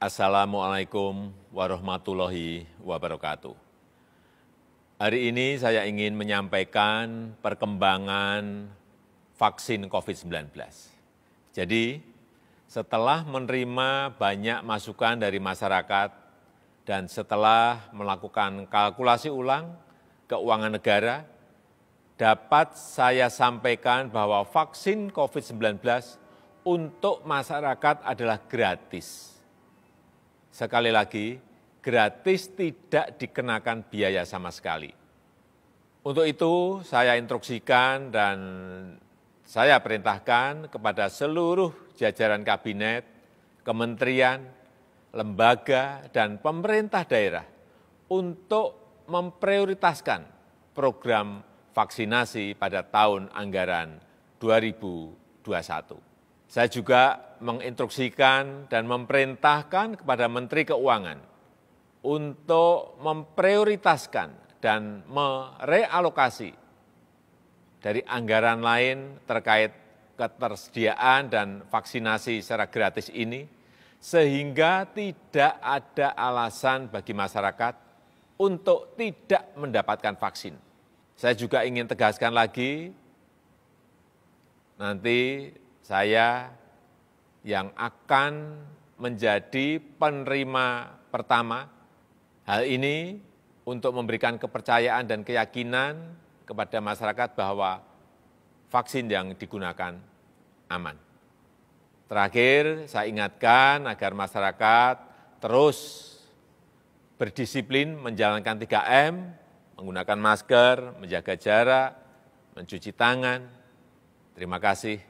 Assalamualaikum warahmatullahi wabarakatuh. Hari ini saya ingin menyampaikan perkembangan vaksin COVID-19. Jadi, setelah menerima banyak masukan dari masyarakat dan setelah melakukan kalkulasi ulang keuangan negara, dapat saya sampaikan bahwa vaksin COVID-19 untuk masyarakat adalah gratis. Sekali lagi, gratis tidak dikenakan biaya sama sekali. Untuk itu, saya instruksikan dan saya perintahkan kepada seluruh jajaran kabinet, kementerian, lembaga, dan pemerintah daerah untuk memprioritaskan program vaksinasi pada tahun anggaran 2021. Saya juga menginstruksikan dan memerintahkan kepada Menteri Keuangan untuk memprioritaskan dan merealokasi dari anggaran lain terkait ketersediaan dan vaksinasi secara gratis ini, sehingga tidak ada alasan bagi masyarakat untuk tidak mendapatkan vaksin. Saya juga ingin tegaskan lagi, nanti saya yang akan menjadi penerima pertama. Hal ini untuk memberikan kepercayaan dan keyakinan kepada masyarakat bahwa vaksin yang digunakan aman. Terakhir, saya ingatkan agar masyarakat terus berdisiplin menjalankan 3M, menggunakan masker, menjaga jarak, mencuci tangan. Terima kasih.